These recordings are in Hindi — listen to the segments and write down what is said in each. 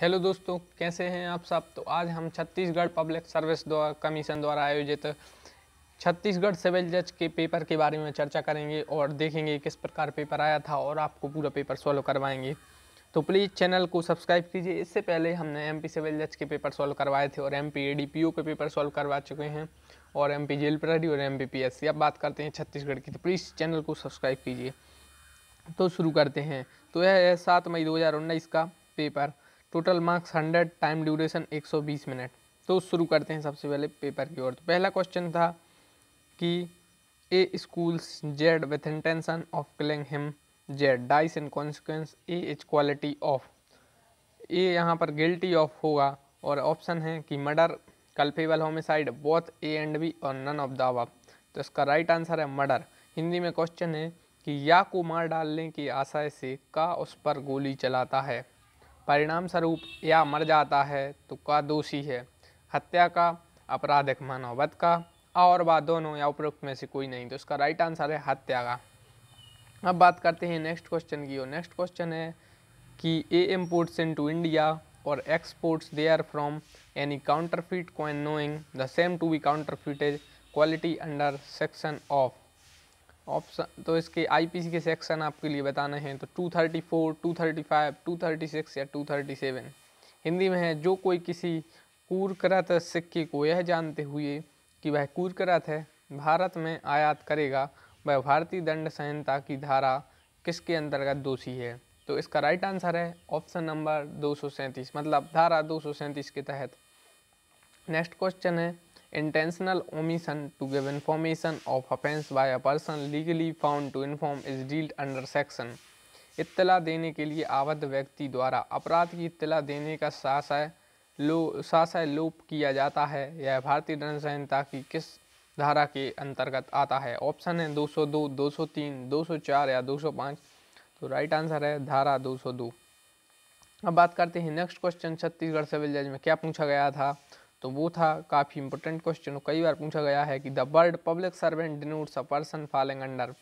हेलो दोस्तों कैसे हैं आप सब तो आज हम छत्तीसगढ़ पब्लिक सर्विस द्वारा कमीशन द्वारा आयोजित छत्तीसगढ़ सिविल जज के पेपर के बारे में चर्चा करेंगे और देखेंगे किस प्रकार पेपर आया था और आपको पूरा पेपर सॉल्व करवाएंगे तो प्लीज़ चैनल को सब्सक्राइब कीजिए इससे पहले हमने पी सिविल जज के पेपर सॉल्व करवाए थे और एम पी ओ के पेपर सॉल्व करवा चुके हैं और एम पी जेल प्रहरी और एम पी अब बात करते हैं छत्तीसगढ़ की तो प्लीज़ चैनल को सब्सक्राइब कीजिए तो शुरू करते हैं तो यह है सात मई उन्नीस का paper total marks hundred time duration एक सौ बीस मिनट तो शुरू करते हैं सबसे पहले पेपर की ओर तो पहला क्वेश्चन था कि A schools Z with intention of killing him Z dies in consequence A is quality of A यहाँ पर गिल्टी ऑफ होगा और ऑप्शन है कि murder culpable homicide both A and B और नन ऑफ द तो इसका राइट आंसर है मर्डर हिंदी में क्वेश्चन है कि या को मार डालने की आशा से का उस पर गोली चलाता है परिणाम स्वरूप या मर जाता है तो का दोषी है हत्या का आपराधिक मानववत का और बात दोनों या उपरोक्त में से कोई नहीं तो इसका राइट आंसर है हत्या का अब बात करते हैं नेक्स्ट क्वेश्चन की और नेक्स्ट क्वेश्चन है कि A imports into India और exports they are from any counterfeit coin knowing the same to be is quality under section of option तो इसके आईपीसी के सेक्शन आपके लिए बताने हैं तो 234, 235, 236 या 237 हिंदी में है जो कोई किसी कूरकरत सिक्के को यह जानते हुए कि वह कूरकरत है भारत में आयात करेगा वह भारतीय दंड संहिता की धारा किसके अंतर्गत दोषी है तो इसका राइट आंसर है ऑप्शन नंबर दो मतलब धारा दो के तहत नेक्स्ट क्वेश्चन है Intentional omission to give information of offense by a person legally found to inform is dealt under section. इत्तला देने के लिए आबद्ध व्यक्ति द्वारा अपराध की इत्तला देने का शासय लो शासय लोप किया जाता है यह भारतीय दंड संहिता की किस धारा के अंतर्गत आता है ऑप्शन है 202, 203, 204 या 205 तो राइट आंसर है धारा 202 अब बात करते हैं नेक्स्ट क्वेश्चन छत्तीसगढ़ सिविल जज में क्या पूछा गया था तो वो था काफ़ी इंपॉर्टेंट क्वेश्चन कई बार पूछा गया है कि the word public servant denotes a person falling under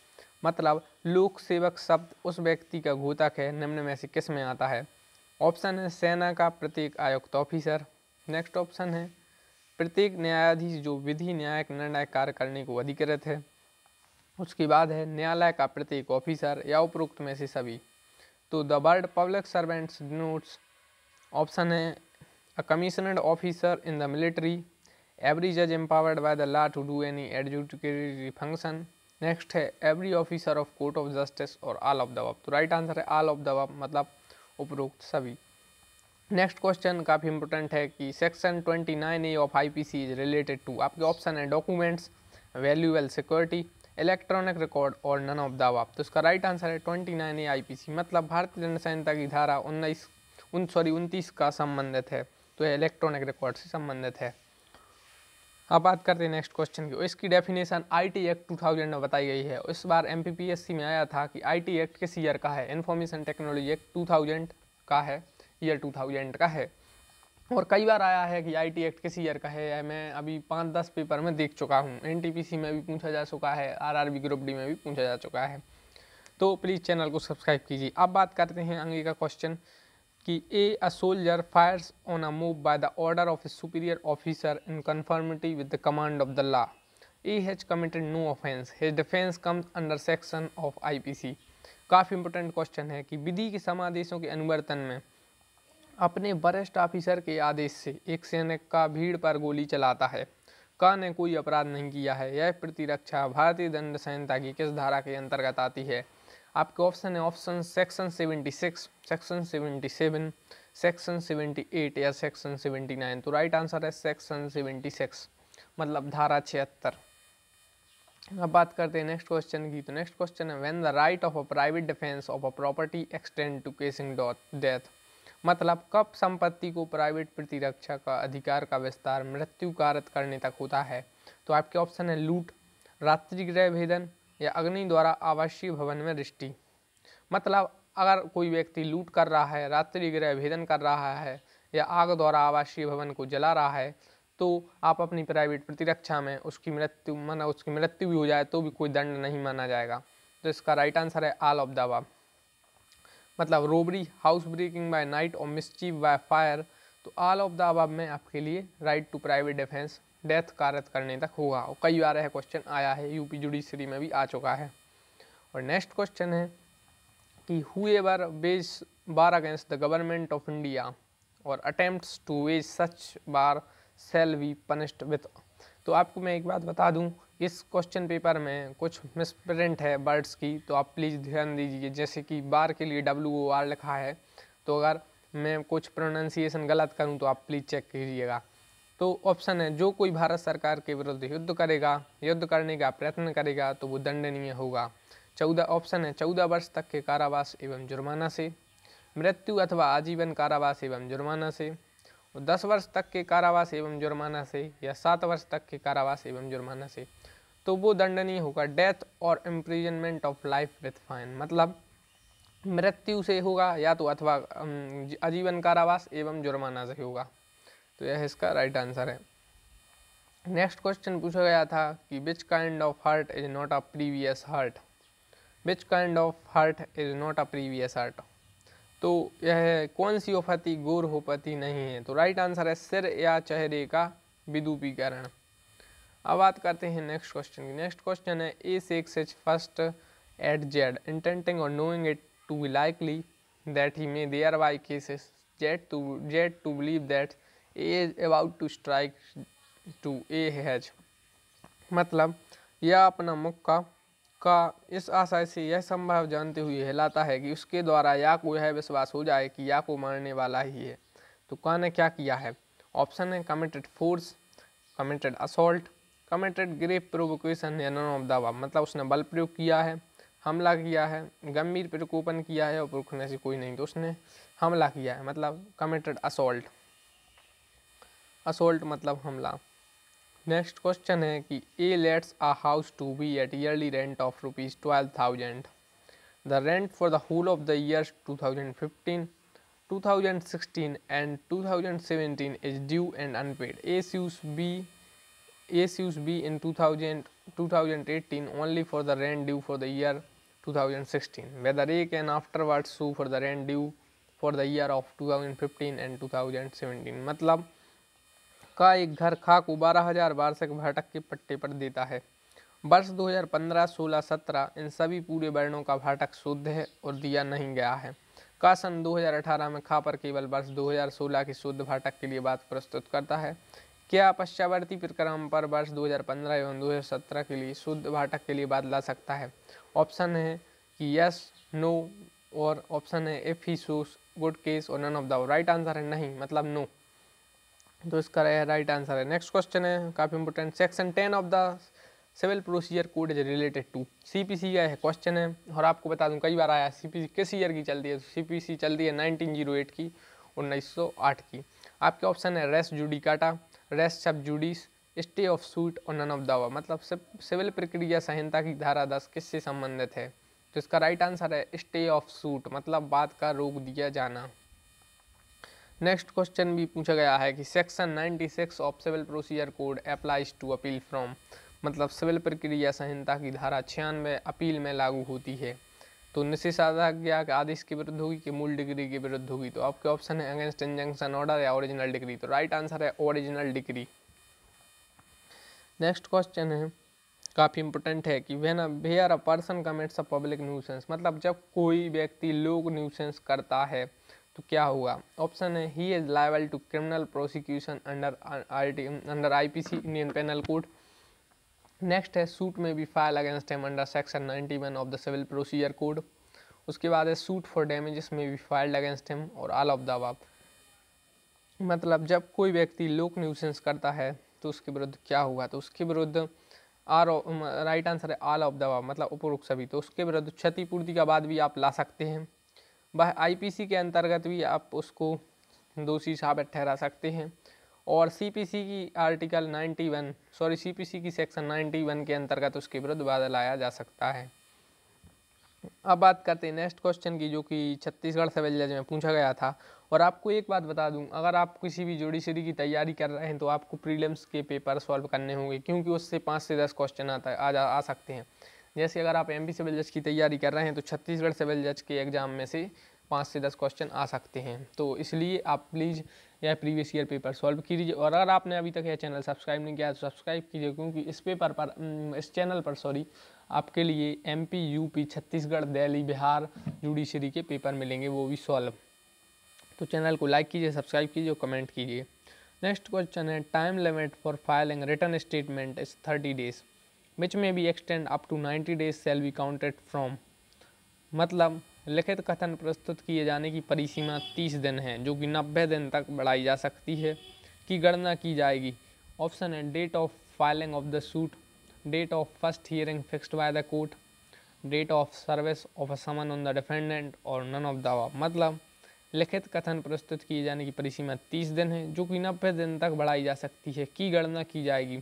मतलब लोक सेवक शब्द उस व्यक्ति का घोतक है निम्न में से किस में आता है ऑप्शन है सेना का प्रत्येक आयुक्त ऑफिसर नेक्स्ट ऑप्शन है प्रत्येक न्यायाधीश जो विधि न्यायिक निर्णय कार्य करने को अधिकृत है उसके बाद है न्यायालय का प्रत्येक ऑफिसर या उपरोक्त में से सभी तो the word public servants denotes option है a commissioned officer in the military every judge empowered by the law to do any adjudicatory function next है every officer of court of justice और आल ऑफ द वब तो राइट आंसर है आल ऑफ द वब मतलब उपरोक्त सभी नेक्स्ट क्वेश्चन काफ़ी इंपॉर्टेंट है कि section 29 A of IPC is related to आपके ऑप्शन है डॉक्यूमेंट्स वैल्यूएल सिक्योरिटी इलेक्ट्रॉनिक रिकॉर्ड और नन ऑफ द वब तो इसका राइट आंसर है 29 ए आईपीसी मतलब भारतीय जनसंहिता की धारा उन्नीस उन सॉरी उनतीस का संबंधित है जो इलेक्ट्रॉनिक रिकॉर्ड से संबंधित है अब बात करते हैं नेक्स्ट क्वेश्चन की इसकी डेफिनेशन आईटी एक्ट 2000 में बताई गई है इस बार एमपीपीएससी में आया था कि आईटी एक्ट किस ईयर का है इन्फॉर्मेशन टेक्नोलॉजी एक्ट 2000 का है ईयर 2000 का है और कई बार आया है कि आईटी एक्ट किस ईयर का है या मैं अभी पाँच दस पेपर में देख चुका हूँ एन में भी पूछा जा चुका है आर ग्रुप डी में भी पूछा जा चुका है तो प्लीज़ चैनल को सब्सक्राइब कीजिए अब बात करते हैं अंगे का क्वेश्चन कि A a soldier fires on a mob by the order of a superior officer in conformity with the command of the law A has committed no offence his defence comes under section of IPC काफ़ी इंपॉर्टेंट क्वेश्चन है कि विधि के समादेशों के अनुवर्तन में अपने वरिष्ठ ऑफिसर के आदेश से एक सैनिक का भीड़ पर गोली चलाता है का ने कोई अपराध नहीं किया है यह प्रतिरक्षा भारतीय दंड संहिता की किस धारा के अंतर्गत आती है आपके ऑप्शन है option section seventy six section seventy seven section seventy eight या सेक्शन सेवेंटी नाइन तो राइट आंसर है सेक्शन सेवेंटी सिक्स मतलब धारा छिहत्तर अब बात करते हैं नेक्स्ट क्वेश्चन की तो नेक्स्ट क्वेश्चन है when the right of a private defence of a property extend to causing death मतलब कब संपत्ति को प्राइवेट प्रतिरक्षा का अधिकार का विस्तार मृत्यु कारत करने तक होता है तो आपके ऑप्शन है लूट रात्रि गृह भेदन या अग्नि द्वारा आवासीय भवन में दृष्टि मतलब अगर कोई व्यक्ति लूट कर रहा है रात्रि गृह भेदन कर रहा है या आग द्वारा आवासीय भवन को जला रहा है तो आप अपनी प्राइवेट प्रतिरक्षा में उसकी मृत्यु माना उसकी मृत्यु भी हो जाए तो भी कोई दंड नहीं माना जाएगा तो इसका राइट आंसर है आल ऑफ दवा मतलब robbery house breaking by night और मिसचीव बाय फायर तो आल ऑफ द अबाब में आपके लिए right to private defence death कार्यत करने तक होगा और कई बार यह क्वेश्चन आया है यूपी जुडिशरी में भी आ चुका है और नेक्स्ट क्वेश्चन है कि whoever wage war against the government of India और attempts to wage such war shall be punished with तो आपको मैं एक बात बता दूं इस क्वेश्चन पेपर में कुछ मिसप्रिंट है वर्ड्स की तो आप प्लीज़ ध्यान दीजिए जैसे कि बार के लिए डब्ल्यू ओ आर लिखा है तो अगर मैं कुछ प्रोनाउंसिएशन गलत करूं तो आप प्लीज़ चेक कीजिएगा तो ऑप्शन है जो कोई भारत सरकार के विरुद्ध युद्ध करेगा युद्ध करने का प्रयत्न करेगा तो वो दंडनीय होगा चौदह ऑप्शन है चौदह वर्ष तक के कारावास एवं जुर्माना से मृत्यु अथवा आजीवन कारावास एवं जुर्माना से दस वर्ष तक के कारावास एवं जुर्माना से या सात वर्ष तक के कारावास एवं जुर्माना से तो वो दंडनीय होगा डेथ और imprisonment of life with fine मतलब मृत्यु से होगा या तो अथवा आजीवन कारावास एवं जुर्माना से होगा तो यह इसका राइट आंसर है नेक्स्ट क्वेश्चन पूछा गया था कि which kind of hurt is not a previous hurt which kind of hurt is not a previous hurt तो यह कौन सी ओपति गोर नहीं है तो राइट आंसर है सिर या चेहरे का विदुपीकरण अब बात करते हैं नेक्स्ट क्वेश्चन की नेक्स्ट क्वेश्चन है A six is first at Z intending और knowing it to be likely that he may thereby causes Z to Z to believe that A is about to strike to A has मतलब यह अपना मुक्का का इस आशय से यह संभव जानते हुए हिलाता है कि उसके द्वारा या को यह विश्वास हो जाए कि या को मारने वाला ही है तो का ने क्या किया है ऑप्शन है committed force committed assault committed grave provocation या नन ऑफ दवा मतलब उसने बल प्रयोग किया है हमला किया है गंभीर प्रकोपन किया है और पुरुष से कोई नहीं तो उसने हमला किया है मतलब कमिटेड असोल्ट असोल्ट मतलब हमला नेक्स्ट क्वेश्चन है कि A lets a house to B at yearly rent of rupees twelve thousand the rent for the whole of the years two thousand fifteen two thousand sixteen and two thousand seventeen is due and unpaid A sues B A sues B in two thousand two thousand eighteen only for the rent due for the year two thousand sixteen whether A can afterwards sue for the rent due for the year of two thousand fifteen and two thousand seventeen मतलब का एक घर खाकू बारह हजार वार्षिक भाटक के पट्टे पर देता है वर्ष 2015, 16, 17 इन सभी पूरे वर्णों का भाटक शुद्ध है और दिया नहीं गया है का सन 2018 में खा पर केवल वर्ष 2016 की शुद्ध भाटक के लिए बात प्रस्तुत करता है क्या पश्चावर्ती प्रक्रम पर वर्ष 2015 एवं 2017 के लिए शुद्ध भाटक के लिए बात ला सकता है ऑप्शन है कि यस नो और ऑप्शन है if he shows good case और none of the right answer है नहीं मतलब नो तो इसका राइट आंसर है नेक्स्ट क्वेश्चन है काफ़ी important section ten of the civil procedure code is related to C P C का है क्वेश्चन है और आपको बता दूं कई बार आया सी पी सी किस ईयर की चलती है सी पी सी चलती है नाइनटीन जीरो एट की उन्नीस सौ आठ की आपके ऑप्शन है race judicata res sub judice stay of suit और नन ऑफ दावा मतलब सिविल प्रक्रिया संहिता की धारा दस किससे संबंधित है तो इसका राइट आंसर है स्टे ऑफ सूट मतलब बात का रोक दिया जाना नेक्स्ट क्वेश्चन भी पूछा गया है कि section 96 of civil procedure code applies to appeal from मतलब सिविल प्रक्रिया संहिता की धारा छियानवे अपील में लागू होती है तो गया कि आदेश के विरुद्ध होगी कि मूल डिग्री के विरुद्ध होगी तो आपके ऑप्शन है अगेंस्ट इंजंक्शन ऑर्डर या ओरिजिनल डिग्री तो राइट आंसर है ओरिजिनल डिग्री नेक्स्ट क्वेश्चन है काफ़ी इंपॉर्टेंट है कि when where a person commits a public nuisance मतलब जब कोई व्यक्ति लोग न्यूसेंस करता है तो क्या हुआ ऑप्शन है he is liable to criminal prosecution under I under IPC Indian penal code next है suit may be file against him under section one of the civil procedure code उसके बाद है suit for damages may be filed against him और आल ऑफ द अबाव मतलब जब कोई व्यक्ति लोक न्यूसेंस करता है तो उसके विरुद्ध क्या हुआ तो उसके विरुद्ध आर राइट आंसर है आल ऑफ द अबाव मतलब उपरोक्त सभी तो उसके विरुद्ध क्षतिपूर्ति का बाद भी आप ला सकते हैं वह आईपीसी के अंतर्गत भी आप उसको दोषी साबित ठहरा सकते हैं और सीपीसी की आर्टिकल 91 सॉरी सीपीसी की सेक्शन 91 के अंतर्गत उसके विरुद्ध वादा लाया जा सकता है अब बात करते हैं नेक्स्ट क्वेश्चन की जो कि छत्तीसगढ़ सिविल जज में पूछा गया था और आपको एक बात बता दूं अगर आप किसी भी जुडिशरी की तैयारी कर रहे हैं तो आपको प्रीलिम्स के पेपर सॉल्व करने होंगे क्योंकि उससे पाँच से दस क्वेश्चन आता आ जा आ सकते हैं जैसे अगर आप एम सिविल जज की तैयारी कर रहे हैं तो छत्तीसगढ़ सिविल जज के एग्ज़ाम में से पाँच से दस क्वेश्चन आ सकते हैं तो इसलिए आप प्लीज़ यह प्रीवियस ईयर पेपर सॉल्व कीजिए और अगर आपने अभी तक यह चैनल सब्सक्राइब नहीं किया तो सब्सक्राइब कीजिए क्योंकि इस पेपर पर इस चैनल पर सॉरी आपके लिए MP UP Chhattisgarh Delhi Bihar judiciary के पेपर मिलेंगे वो भी सॉल्व तो चैनल को लाइक कीजिए सब्सक्राइब कीजिए और कमेंट कीजिए नेक्स्ट क्वेश्चन है time limit for filing return statement is thirty days which may be extend up to ninety days shall be counted from मतलब लिखित कथन प्रस्तुत किए जाने की परिसीमा तीस दिन है जो कि नब्बे दिन तक बढ़ाई जा सकती है की गणना की जाएगी ऑप्शन है date of filing of the suit date of first hearing fixed by the court date of service of a summon on the defendant और नन ऑफ दवा मतलब लिखित कथन प्रस्तुत किए जाने की परिसीमा तीस दिन है जो कि नब्बे दिन तक बढ़ाई जा सकती है की गणना की जाएगी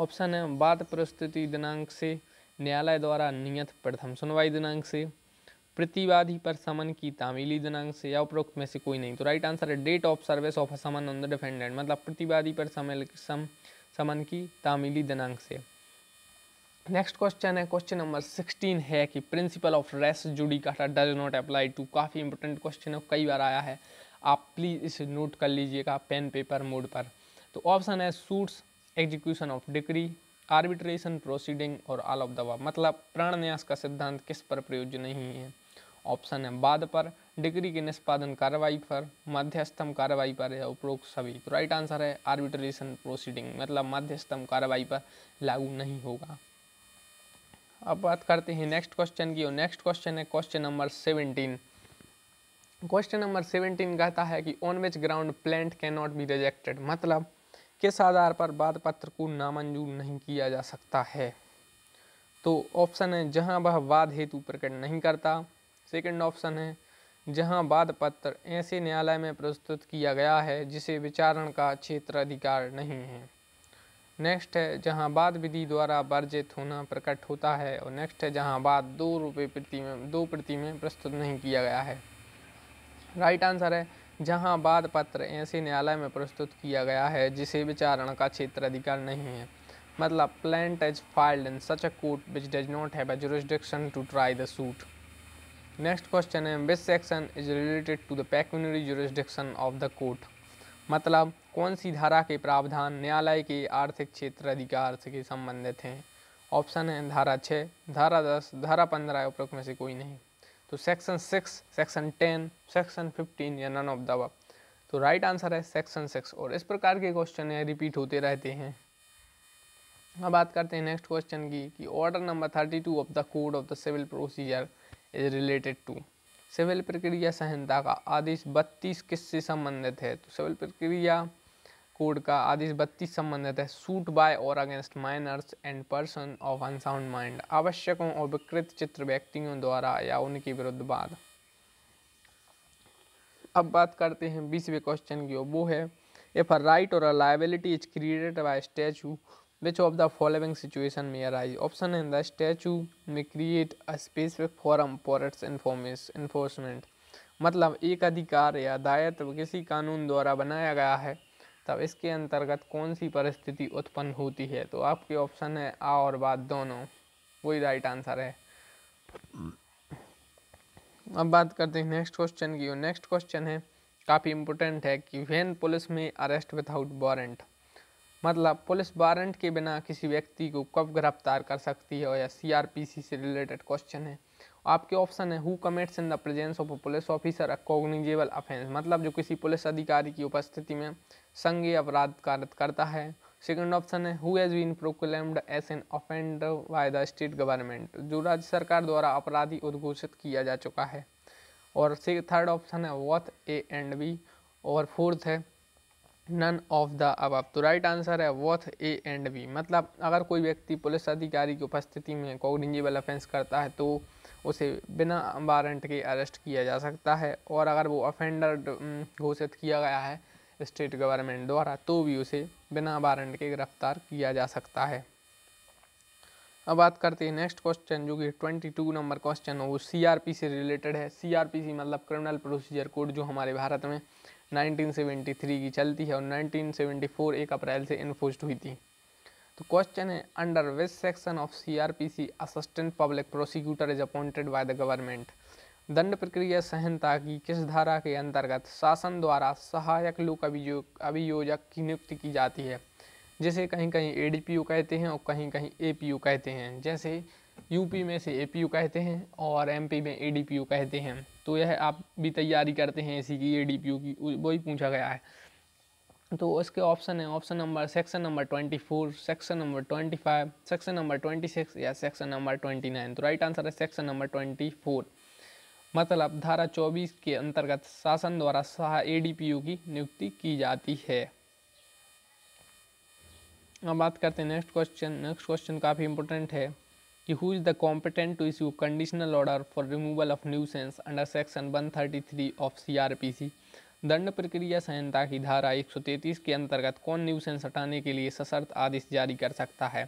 ऑप्शन है बात प्रस्तुति दिनांक से न्यायालय द्वारा नियत प्रथम सुनवाई दिनांक से प्रतिवादी पर समन की तामीली दिनांक से या उपरोक्त में से कोई नहीं तो राइट आंसर है date of service of summon on the defendant मतलब प्रतिवादी पर समय सम समन की तामीली दिनांक से नेक्स्ट क्वेश्चन है क्वेश्चन नंबर सिक्सटीन है कि principle of res judicata does not apply to काफ़ी इंपॉर्टेंट क्वेश्चन है कई बार आया है आप प्लीज़ इसे नोट कर लीजिएगा पेन पेपर मोड पर तो ऑप्शन है suits execution of decree arbitration proceeding और आल ऑफ दवा मतलब प्राण न्यास का सिद्धांत किस पर प्रयोज्य नहीं है ऑप्शन है बाद पर डिग्री के निष्पादन कार्रवाई पर मध्यस्थम कार्रवाई पर या उपरोक्त सभी तो राइट आंसर है आर्बिट्रेशन प्रोसीडिंग मतलब मध्यस्थम कार्रवाई पर लागू नहीं होगा अब बात करते हैं नेक्स्ट क्वेश्चन की और नेक्स्ट क्वेश्चन है question number seventeen question number seventeen कहता है कि on which ground plaint can not be rejected मतलब किस आधार पर बाद पत्र को नामंजूर नहीं किया जा सकता है तो ऑप्शन है जहां वह वाद हेतु प्रकट नहीं करता सेकंड ऑप्शन है जहां वाद पत्र ऐसे न्यायालय में प्रस्तुत किया गया है जिसे विचारण का क्षेत्र अधिकार नहीं है नेक्स्ट है जहां बाद विधि द्वारा वर्जित होना प्रकट होता है और नेक्स्ट है जहां बाद दो रुपये प्रति में दो प्रति में प्रस्तुत नहीं किया गया है राइट आंसर है जहां बाद पत्र ऐसे न्यायालय में प्रस्तुत किया गया है जिसे विचारण का क्षेत्र अधिकार नहीं है मतलब plaint is filed in such a court which does not have a jurisdiction to try the suit next question है which section is related to the pecuniary jurisdiction of the court मतलब कौन सी धारा के प्रावधान न्यायालय के आर्थिक क्षेत्र अधिकार से संबंधित हैं ऑप्शन है धारा छः धारा दस धारा पंद्रह उपरोक्त में से कोई नहीं तो section six section ten section fifteen या नन ऑफ द तो राइट आंसर है सेक्शन सिक्स और इस प्रकार के क्वेश्चन है रिपीट होते रहते हैं अब बात करते हैं नेक्स्ट क्वेश्चन की कि order number thirty two of the code of the civil procedure is related to सिविल प्रक्रिया संहिता का आदेश बत्तीस किससे संबंधित है तो सिविल प्रक्रिया कोड का आदेश बत्तीस संबंधित है सूट बाय और against minors and person of unsound mind आवश्यकों और विकृत चित्र व्यक्तियों द्वारा या उनके विरुद्ध बाद अब बात करते हैं बीसवें क्वेश्चन की वो है इफ अ राइट और a liability is created by statute which of the following situation may arise option है the statute may create a specific forum for its enforcement मतलब एक अधिकार या दायित्व किसी कानून द्वारा बनाया गया है तब इसके अंतर्गत कौन सी परिस्थिति उत्पन्न होती है तो आपके ऑप्शन है आ और बाद दोनों वही राइट आंसर है अब बात करते हैं नेक्स्ट क्वेश्चन की नेक्स्ट क्वेश्चन है काफ़ी इम्पोर्टेंट है कि when police may arrest without warrant मतलब पुलिस वारंट के बिना किसी व्यक्ति को कब गिरफ्तार कर सकती है या सीआरपीसी से रिलेटेड क्वेश्चन है आपके ऑप्शन है who commits in the presence of a police officer a offence मतलब जो किसी पुलिस अधिकारी की उपस्थिति में संघीय अपराध कार्य करता है सेकंड ऑप्शन है who has been proclaimed as an offender by the state government जो राज्य सरकार द्वारा अपराधी उद्घोषित किया जा चुका है और थर्ड ऑप्शन है वॉथ ए एंड बी और फोर्थ है नन ऑफ द अब तो राइट आंसर है वॉथ ए एंड बी मतलब अगर कोई व्यक्ति पुलिस अधिकारी की उपस्थिति में कॉग्निजेबल अफेंस करता है तो उसे बिना वारंट के अरेस्ट किया जा सकता है और अगर वो अफेंडर घोषित किया गया है स्टेट गवर्नमेंट द्वारा तो भी उसे बिना वारंट के गिरफ्तार किया जा सकता है अब बात करते हैं नेक्स्ट क्वेश्चन जो कि ट्वेंटी टू नंबर क्वेश्चन है वो सीआरपी से रिलेटेड है सीआरपीसी मतलब क्रिमिनल प्रोसीजर कोड जो हमारे भारत में 1973 की चलती है और 1974 एक अप्रैल से इन्फोस्ड हुई थी तो क्वेश्चन है under which section of C R P C assistant public prosecutor is appointed by the government दंड प्रक्रिया संहिता की किस धारा के अंतर्गत शासन द्वारा सहायक लोक अभियोजक की नियुक्ति की जाती है जिसे कहीं कहीं ए कहते हैं और कहीं कहीं ए कहते हैं जैसे यूपी में से ए कहते हैं और एमपी में ए कहते हैं तो यह आप भी तैयारी करते हैं इसी की ए की वही पूछा गया है तो इसके ऑप्शन तो है option number section number twenty four section number twenty five section number twenty six या सेक्शन नंबर ट्वेंटी नाइन तो राइट आंसर है सेक्शन नंबर ट्वेंटी फोर मतलब धारा चौबीस के अंतर्गत शासन द्वारा सहा ए की नियुक्ति की जाती है अब बात करते हैं नेक्स्ट क्वेश्चन नेक्स्ट क्वेश्चन काफ़ी इंपॉर्टेंट है कि who is the competent to issue conditional order for removal of nuisance under section one thirty three of C R P C दंड प्रक्रिया संहिता की धारा 133 के अंतर्गत कौन न्यूसेंस हटाने के लिए सशर्त आदेश जारी कर सकता है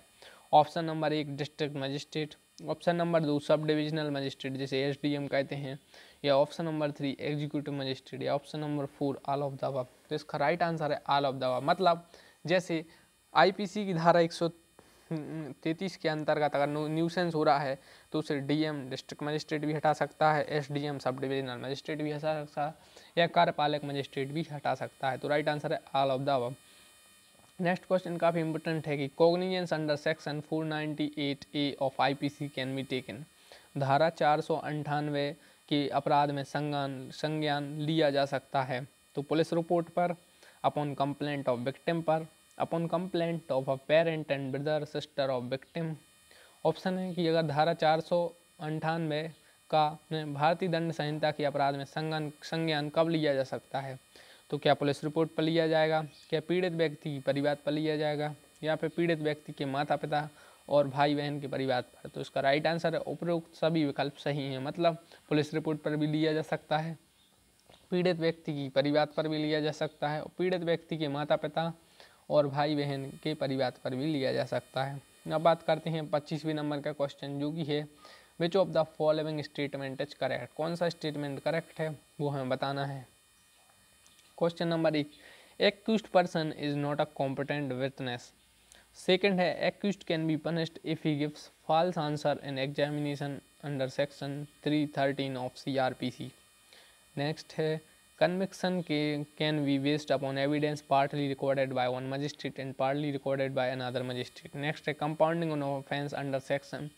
ऑप्शन नंबर एक डिस्ट्रिक्ट मजिस्ट्रेट ऑप्शन नंबर दो सब डिविजनल मजिस्ट्रेट जिसे एस कहते हैं या option number three executive magistrate या option number four all of the above तो इसका राइट आंसर है आल ऑफ दवा मतलब जैसे आईपीसी की धारा एक के अंतर्गत अगर न्यूसेंस हो रहा है तो उसे डीएम डिस्ट्रिक्ट मजिस्ट्रेट भी हटा सकता है एसडीएम सब डिविजनल मजिस्ट्रेट भी हटा सकता है या कार्यपालक मजिस्ट्रेट भी हटा सकता है तो राइट आंसर है ऑल ऑफ द अब नेक्स्ट क्वेश्चन काफ़ी इंपॉर्टेंट है कि cognizance under section four A of I can be taken धारा चार सौ अंठानवे के अपराध में संज्ञान संज्ञान लिया जा सकता है तो पुलिस रिपोर्ट पर अपॉन कंप्लेंट ऑफ विक्टिम पर upon complaint of a parent and brother sister of victim option है कि अगर धारा चार सौ अंठानवे का भारतीय दंड संहिता के अपराध में संज्ञान संज्ञान कब लिया जा सकता है तो क्या पुलिस रिपोर्ट पर लिया जाएगा क्या पीड़ित व्यक्ति की परिवार पर लिया जाएगा या फिर पीड़ित व्यक्ति के माता पिता और भाई बहन के परिवार पर तो इसका राइट आंसर है उपरोक्त सभी विकल्प सही हैं मतलब पुलिस रिपोर्ट पर भी लिया जा सकता है पीड़ित व्यक्ति की परिवार पर भी लिया जा सकता है पीड़ित व्यक्ति के माता पिता और भाई बहन के परिवार पर भी लिया जा सकता है अब बात करते हैं पच्चीसवें नंबर का क्वेश्चन जो कि है which of the following statement is correct कौन सा स्टेटमेंट करेक्ट है वो हमें बताना है क्वेश्चन नंबर एक accused person is not a competent witness second है accused can be punished if he gives false answer in examination under section three thirteen of C R P C next है कन्विक्सन के can be based upon evidence partly recorded by one magistrate and partly recorded by another magistrate next है compounding offence under section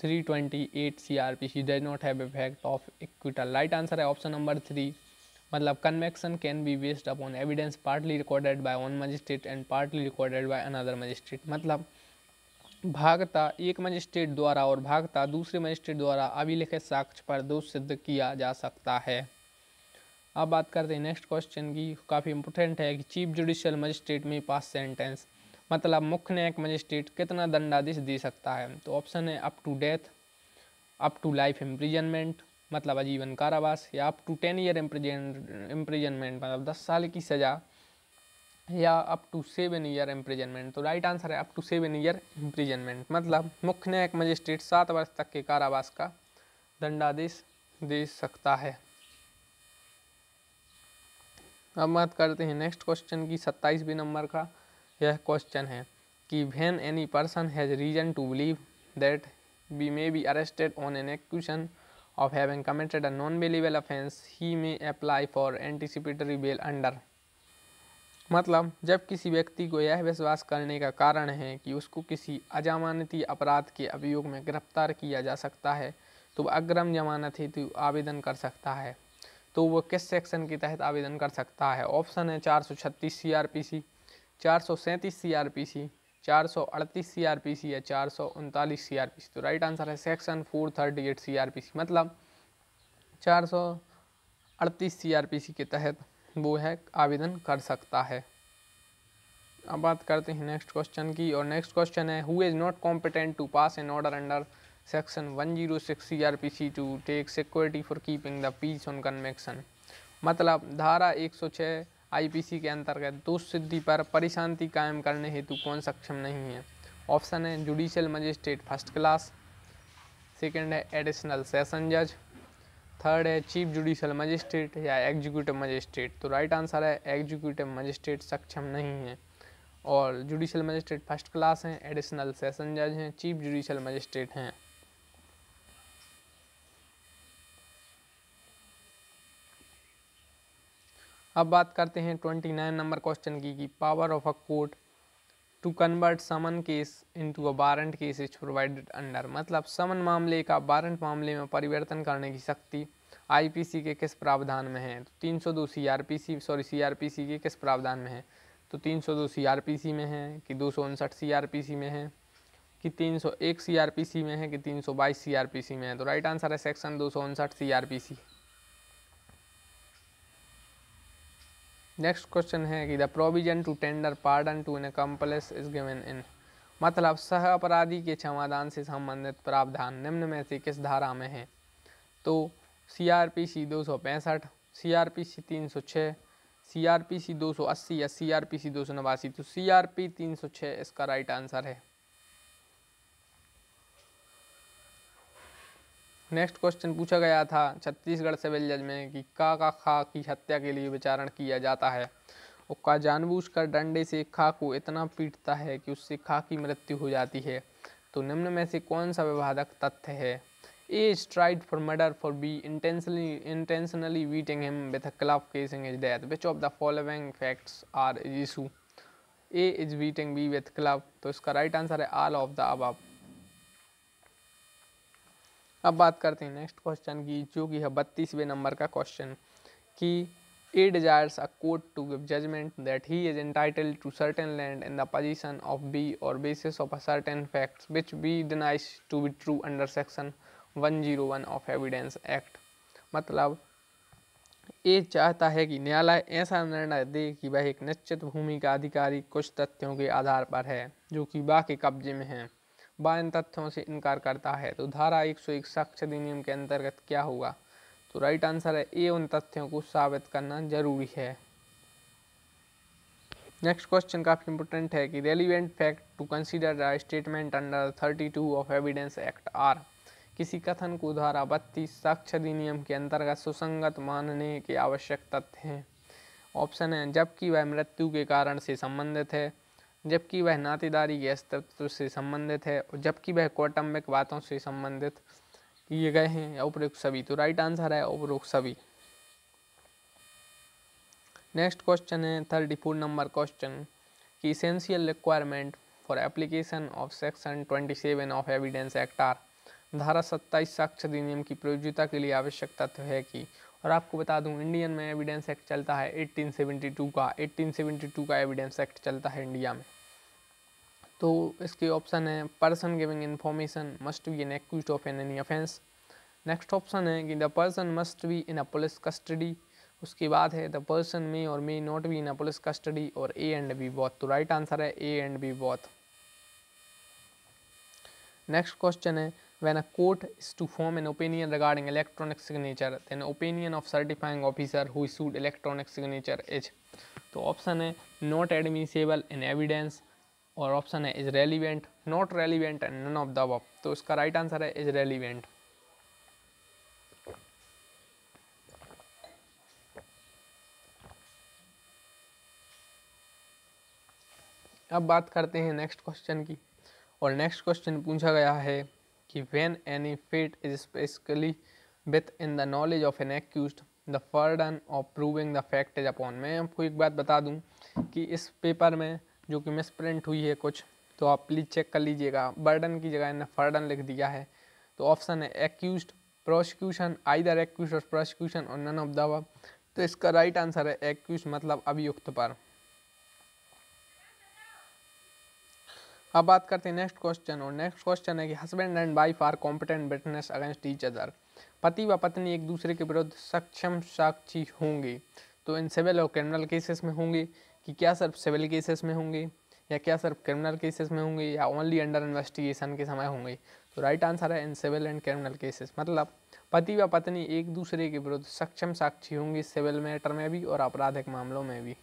328 CRPC does not have effect of equital. Right answer है option number three. मतलब convection can be based upon evidence partly recorded by one magistrate and partly recorded by another magistrate. मतलब भागता एक मजिस्ट्रेट द्वारा और भागता दूसरे मजिस्ट्रेट द्वारा अभिलिखित साक्ष्य पर दोष सिद्ध किया जा सकता है अब बात करते हैं नेक्स्ट क्वेश्चन की काफ़ी इंपॉर्टेंट है कि चीफ जुडिशियल मजिस्ट्रेट में पास सेंटेंस मतलब मुख्य न्यायिक मजिस्ट्रेट कितना दंडाधीश दे सकता है तो ऑप्शन है up to death up to life imprisonment मतलब आजीवन कारावास या up to ten year imprisonment मतलब दस साल की सज़ा या up to seven year imprisonment तो राइट आंसर है up to seven year imprisonment मतलब मुख्य न्यायिक मजिस्ट्रेट सात वर्ष तक के कारावास का दंडादेश दे सकता है अब बात करते हैं नेक्स्ट क्वेश्चन की सत्ताईसवें नंबर का यह क्वेश्चन है कि when any person has reason to believe that we may be arrested on an action of having committed a non bailable offense, he may apply for anticipatory bail under मतलब जब किसी व्यक्ति को यह विश्वास करने का कारण है कि उसको किसी अजामानती अपराध के अभियोग में गिरफ्तार किया जा सकता है तो वह अग्रम जमानत हेतु आवेदन कर सकता है तो वह किस सेक्शन के तहत आवेदन कर सकता है ऑप्शन है चार सौ छत्तीस सी आर पी सी चार सौ सैंतीस सी आर पी सी चार सौ अड़तीस सी आर पी सी या चार सौ उनतालीस सी आर पी सी तो राइट आंसर है section four thirty eight C R P C मतलब चार सौ अड़तीस सी आर पी सी के तहत वो है आवेदन कर सकता है अब बात करते हैं नेक्स्ट क्वेश्चन की और नेक्स्ट क्वेश्चन है who is not competent to pass an order under section one zero six C R P C to take security for keeping the peace on conviction मतलब धारा एक सौ छः आईपीसी के अंतर्गत दोष सिद्धि पर परिशांति कायम करने हेतु कौन सक्षम नहीं है ऑप्शन है judicial magistrate first class second है एडिशनल सेशन जज थर्ड है चीफ जुडिशियल मजिस्ट्रेट या एग्जीक्यूटिव मजिस्ट्रेट तो राइट आंसर है एग्जीक्यूटिव मजिस्ट्रेट सक्षम नहीं है और जुडिशियल मजिस्ट्रेट फर्स्ट क्लास हैं एडिशनल सेशन जज हैं चीफ जुडिशियल मजिस्ट्रेट हैं अब बात करते हैं ट्वेंटी नाइन नंबर क्वेश्चन की कि power of a court to convert summon case into a warrant case is provided under मतलब समन मामले का वारंट मामले में परिवर्तन करने की शक्ति आईपीसी के किस प्रावधान में है तो तीन सौ दो C R P C sorry C R P C के किस प्रावधान में है तो तीन सौ दो सी आर पी सी में है कि दो सौ उनसठ सी आर पी सी में है कि तीन सौ एक सी आर पी सी में है कि तीन सौ बाईस सी आर पी सी में है तो राइट आंसर है सेक्शन दो सौ उनसठ C R P C next question है कि the provision to tender pardon to an accomplice is given in मतलब सह अपराधी के क्षमादान से संबंधित प्रावधान निम्न में से किस धारा में है तो सी आर पी सी दो सौ पैंसठ सी आर पी सी तीन सौ छः सी आर पी सी दो सौ अस्सी या सी आर पी सी दो सौ नवासी तो सी आर पी तीन सौ छः इसका राइट आंसर है नेक्स्ट क्वेश्चन पूछा गया था छत्तीसगढ़ सिविल जज में कि का का खा की हत्या के लिए विचारण किया जाता है उक्का जानबूझ कर डंडे से खा को इतना पीटता है कि उससे खा की मृत्यु हो जाती है तो निम्न में से कौन सा विभाधक तथ्य है A stride for murder for B intentionally intentionally beating him with a club causing his death which of the following facts are is issue A is beating B with club तो इसका राइट आंसर है ऑल ऑफ द अबव अब बात करते हैं नेक्स्ट क्वेश्चन की जो कि है बत्तीसवें नंबर का क्वेश्चन कि A desires a court to give judgement that he is entitle to certain land in the position of B और basis of a certain facts which B denies to be true under section one zero one of evidence act मतलब ए चाहता है कि न्यायालय ऐसा निर्णय दे कि वह एक निश्चित भूमि का अधिकारी कुछ तथ्यों के आधार पर है जो कि बाकी कब्जे में है बाइन तथ्यों से इनकार करता है तो धारा एक सौ एक साक्ष्य अधिनियम के अंतर्गत क्या होगा तो राइट आंसर है ए उन तथ्यों को साबित करना जरूरी है नेक्स्ट क्वेश्चन काफ़ी इंपॉर्टेंट है कि relevant fact to consider the statement under thirty two of evidence act आर किसी कथन को धारा बत्तीस साक्ष्य अधिनियम के अंतर्गत सुसंगत मानने के आवश्यक तथ्य हैं ऑप्शन है जबकि वह मृत्यु के कारण से संबंधित है जबकि वह नातेदारी गैस तत्व से संबंधित है और जबकि वह कौटम्बिक बातों से संबंधित किए गए हैं उपरोक्त सभी तो राइट आंसर है उपरोक्त सभी नेक्स्ट क्वेश्चन है थर्टी फोर नंबर क्वेश्चन की essential requirement for application of section twenty seven of evidence act आर धारा सत्ताईस साक्ष्य अधिनियम की प्रयोज्यता के लिए आवश्यक तत्व है कि और आपको बता दूं इंडियन में एविडेंस एक्ट चलता है 1872 का 1872 का एविडेंस एक्ट चलता है इंडिया में तो इसके ऑप्शन है person giving information must be an accused of an any offence next option है कि the person must be in a police custody उसके बाद है the person may or may not be in a police custody or A and B both तो राइट आंसर है A and B both next question है when a court is to form an opinion regarding electronic signature then opinion of certifying officer who issued electronic signature is to option है नॉट एडमिसेबल इन एविडेंस और ऑप्शन है is relevant not relevant and none of the वॉप तो इसका राइट right answer है इज रेलिवेंट अब बात करते हैं नेक्स्ट क्वेश्चन की और नेक्स्ट क्वेश्चन पूछा गया है कि any fact is specially within the knowledge of an accused the burden of proving the fact is upon मैं आपको एक बात बता दूँ कि इस पेपर में जो कि मिस प्रिंट हुई है कुछ तो आप प्लीज़ चेक कर लीजिएगा बर्डन की जगह इन्हें फर्डन लिख दिया है तो ऑप्शन है एक्यूज प्रोसिक्यूशन दर एक्यूज और प्रोसिक्यूशन और नन ऑफ द तो इसका राइट आंसर है एक्यूज मतलब अभियुक्त पर अब बात करते हैं नेक्स्ट क्वेश्चन और नेक्स्ट क्वेश्चन है कि husband and wife are competent witness against each other पति व पत्नी एक दूसरे के विरुद्ध सक्षम साक्षी होंगे तो इन सिविल और क्रिमिनल केसेस में होंगे कि क्या सिर्फ सिविल केसेस में होंगे या क्या सिर्फ क्रिमिनल केसेस में होंगे या ओनली अंडर इन्वेस्टिगेशन के समय होंगे तो राइट आंसर है in civil and criminal cases मतलब पति व पत्नी एक दूसरे के विरुद्ध सक्षम साक्षी होंगे सिविल मैटर में भी और आपराधिक मामलों में भी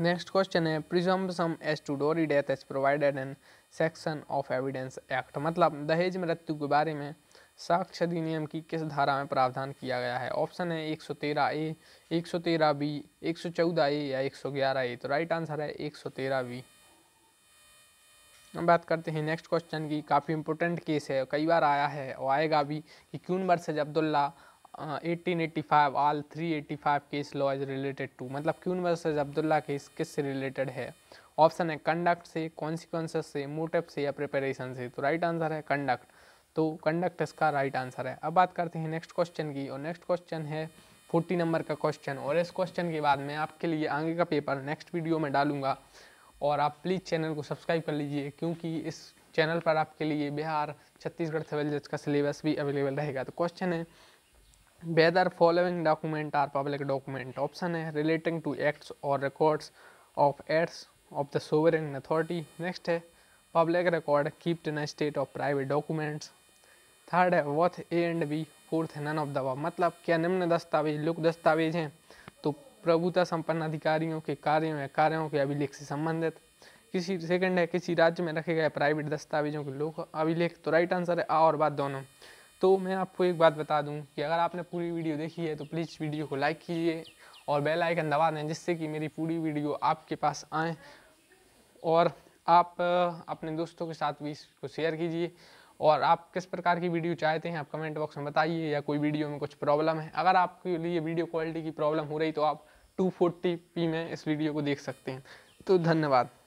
नेक्स्ट क्वेश्चन है presumption as to dowry death as provided in section of evidence act मतलब दहेज मृत्यु के बारे में साक्ष्य अधिनियम की किस धारा में प्रावधान किया गया है ऑप्शन तो है 113 ए 113 बी 114 ए या 111 ए तो राइट आंसर है 113 बी हम बात करते हैं नेक्स्ट क्वेश्चन की काफ़ी इंपॉर्टेंट केस है कई बार आया है और आएगा भी कि Queen versus Abdullah eighteen eighty five all three eighty five case law is related to मतलब क्यून वर्सेज अब्दुल्ला केस किस से रिलेटेड है ऑप्शन है कंडक्ट से कॉन्सिक्वेंसेस से मोटिव से या प्रिपरेशन से तो राइट आंसर है कंडक्ट तो कंडक्ट इसका राइट right आंसर है अब बात करते हैं नेक्स्ट क्वेश्चन की और नेक्स्ट क्वेश्चन है फोर्टी नंबर का क्वेश्चन और इस क्वेश्चन के बाद मैं आपके लिए आगे का पेपर नेक्स्ट वीडियो में डालूंगा और आप प्लीज़ चैनल को सब्सक्राइब कर लीजिए क्योंकि इस चैनल पर आपके लिए बिहार छत्तीसगढ़ सिविल जज का सिलेबस भी अवेलेबल रहेगा तो क्वेश्चन है whether following document are public document option है relating to acts or records of acts of the sovereign authority next है public record kept in a state of private documents third है both A and B fourth है नन ऑफ दवा मतलब क्या निम्न दस्तावेज लुक दस्तावेज हैं तो प्रभुता संपन्न अधिकारियों के कार्यों या कार्यों के अभिलेख से संबंधित किसी सेकंड है किसी राज्य में रखे गए प्राइवेट दस्तावेजों के लोक अभिलेख तो राइट आंसर है आ और बात दोनों तो मैं आपको एक बात बता दूं कि अगर आपने पूरी वीडियो देखी है तो प्लीज़ वीडियो को लाइक कीजिए और बेल आइकन दबा दें जिससे कि मेरी पूरी वीडियो आपके पास आए और आप अपने दोस्तों के साथ भी इसको शेयर कीजिए और आप किस प्रकार की वीडियो चाहते हैं आप कमेंट बॉक्स में बताइए या कोई वीडियो में कुछ प्रॉब्लम है अगर आपके लिए वीडियो क्वालिटी की प्रॉब्लम हो रही तो आप टू में इस वीडियो को देख सकते हैं तो धन्यवाद